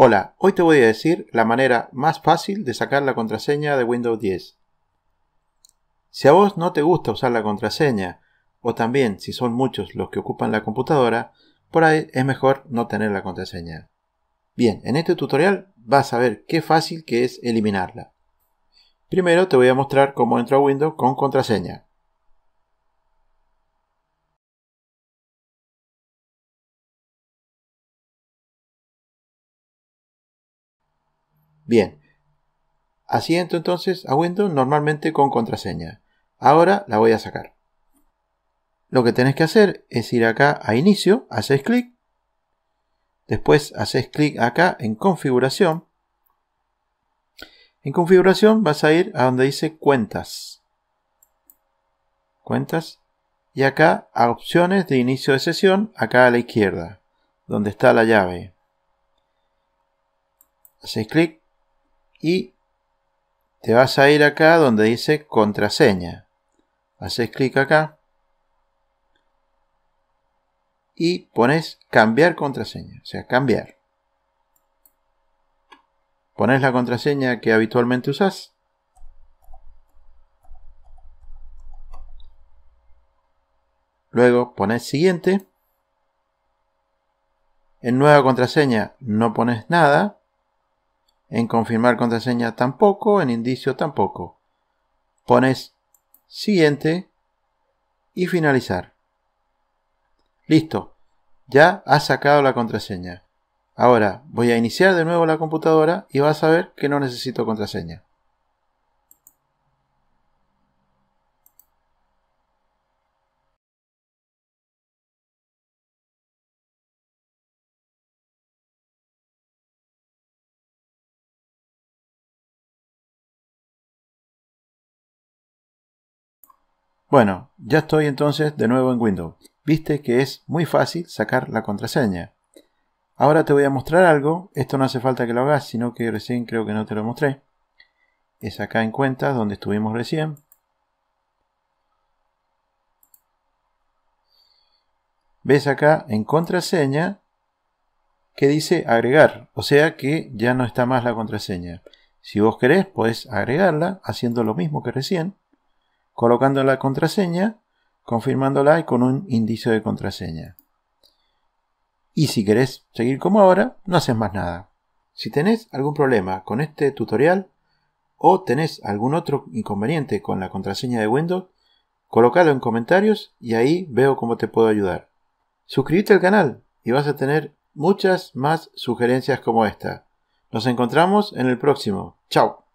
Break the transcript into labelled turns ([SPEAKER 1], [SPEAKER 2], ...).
[SPEAKER 1] Hola, hoy te voy a decir la manera más fácil de sacar la contraseña de Windows 10. Si a vos no te gusta usar la contraseña, o también si son muchos los que ocupan la computadora, por ahí es mejor no tener la contraseña. Bien, en este tutorial vas a ver qué fácil que es eliminarla. Primero te voy a mostrar cómo entro a Windows con contraseña. Bien. Así entro entonces a Windows normalmente con contraseña. Ahora la voy a sacar. Lo que tenés que hacer es ir acá a inicio, haces clic, después haces clic acá en configuración. En configuración vas a ir a donde dice cuentas. Cuentas. Y acá a opciones de inicio de sesión, acá a la izquierda, donde está la llave. Haces clic y te vas a ir acá donde dice contraseña. Haces clic acá y pones cambiar contraseña, o sea, cambiar. Pones la contraseña que habitualmente usas. Luego pones siguiente. En nueva contraseña no pones nada. En confirmar contraseña tampoco, en indicio tampoco. Pones siguiente y finalizar. Listo, ya has sacado la contraseña. Ahora voy a iniciar de nuevo la computadora y vas a ver que no necesito contraseña. Bueno, ya estoy entonces de nuevo en Windows. Viste que es muy fácil sacar la contraseña. Ahora te voy a mostrar algo. Esto no hace falta que lo hagas, sino que recién creo que no te lo mostré. Es acá en cuentas donde estuvimos recién. Ves acá en contraseña que dice agregar, o sea que ya no está más la contraseña. Si vos querés, podés agregarla haciendo lo mismo que recién colocando la contraseña, confirmándola y con un indicio de contraseña. Y si querés seguir como ahora, no haces más nada. Si tenés algún problema con este tutorial o tenés algún otro inconveniente con la contraseña de Windows, colócalo en comentarios y ahí veo cómo te puedo ayudar. Suscríbete al canal y vas a tener muchas más sugerencias como esta. Nos encontramos en el próximo. Chao.